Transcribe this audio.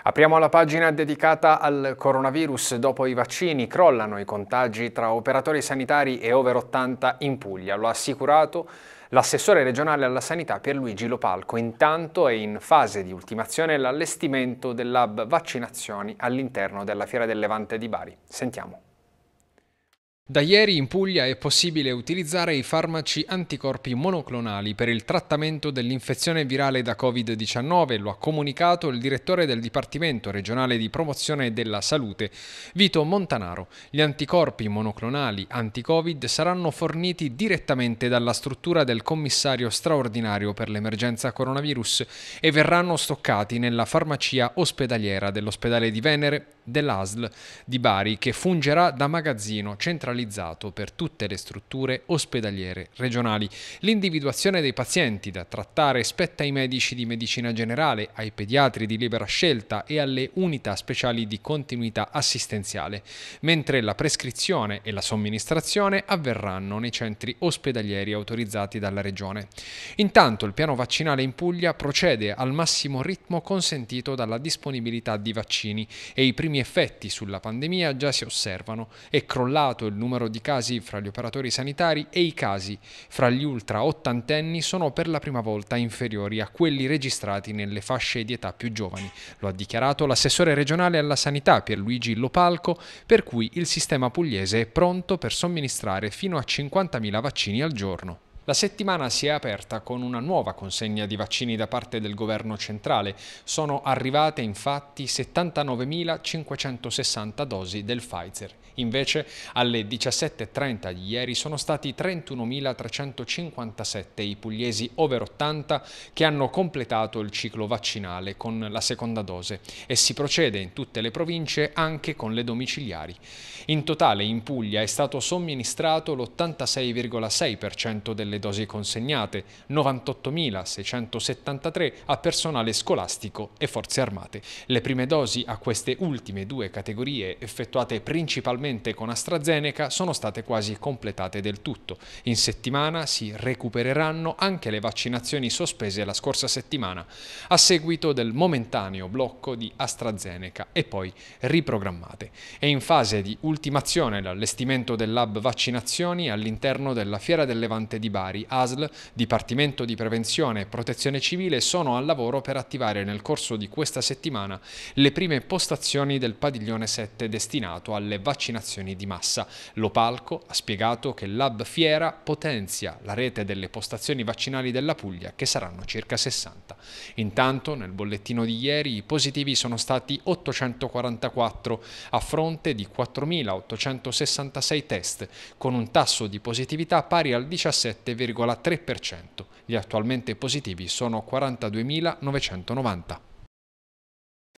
Apriamo la pagina dedicata al coronavirus. Dopo i vaccini crollano i contagi tra operatori sanitari e over 80 in Puglia. Lo ha assicurato l'assessore regionale alla sanità Pierluigi Lopalco. Intanto è in fase di ultimazione l'allestimento del lab vaccinazioni all'interno della Fiera del Levante di Bari. Sentiamo. Da ieri in Puglia è possibile utilizzare i farmaci anticorpi monoclonali per il trattamento dell'infezione virale da Covid-19, lo ha comunicato il direttore del Dipartimento regionale di promozione della salute, Vito Montanaro. Gli anticorpi monoclonali anti-Covid saranno forniti direttamente dalla struttura del commissario straordinario per l'emergenza coronavirus e verranno stoccati nella farmacia ospedaliera dell'ospedale di Venere dell'ASL di Bari che fungerà da magazzino centralizzato generalizzato per tutte le strutture ospedaliere regionali. L'individuazione dei pazienti da trattare spetta ai medici di medicina generale, ai pediatri di libera scelta e alle unità speciali di continuità assistenziale, mentre la prescrizione e la somministrazione avverranno nei centri ospedalieri autorizzati dalla regione. Intanto il piano vaccinale in Puglia procede al massimo ritmo consentito dalla disponibilità di vaccini e i primi effetti sulla pandemia già si osservano. È crollato il numero numero di casi fra gli operatori sanitari e i casi fra gli ultra ottantenni sono per la prima volta inferiori a quelli registrati nelle fasce di età più giovani. Lo ha dichiarato l'assessore regionale alla sanità Pierluigi Lopalco, per cui il sistema pugliese è pronto per somministrare fino a 50.000 vaccini al giorno. La settimana si è aperta con una nuova consegna di vaccini da parte del governo centrale. Sono arrivate infatti 79.560 dosi del Pfizer. Invece alle 17.30 di ieri sono stati 31.357 i pugliesi over 80 che hanno completato il ciclo vaccinale con la seconda dose e si procede in tutte le province anche con le domiciliari. In totale in Puglia è stato somministrato l'86,6% delle le dosi consegnate, 98.673 a personale scolastico e forze armate. Le prime dosi a queste ultime due categorie, effettuate principalmente con AstraZeneca, sono state quasi completate del tutto. In settimana si recupereranno anche le vaccinazioni sospese la scorsa settimana, a seguito del momentaneo blocco di AstraZeneca e poi riprogrammate. È in fase di ultimazione l'allestimento del lab vaccinazioni all'interno della Fiera del Levante di Bari volontari ASL, Dipartimento di Prevenzione e Protezione Civile sono al lavoro per attivare nel corso di questa settimana le prime postazioni del padiglione 7 destinato alle vaccinazioni di massa. Lopalco ha spiegato che il Lab Fiera potenzia la rete delle postazioni vaccinali della Puglia che saranno circa 60. Intanto nel bollettino di ieri i positivi sono stati 844 a fronte di 4.866 test con un tasso di positività pari al 17,5%. 7,3%. Gli attualmente positivi sono 42.990.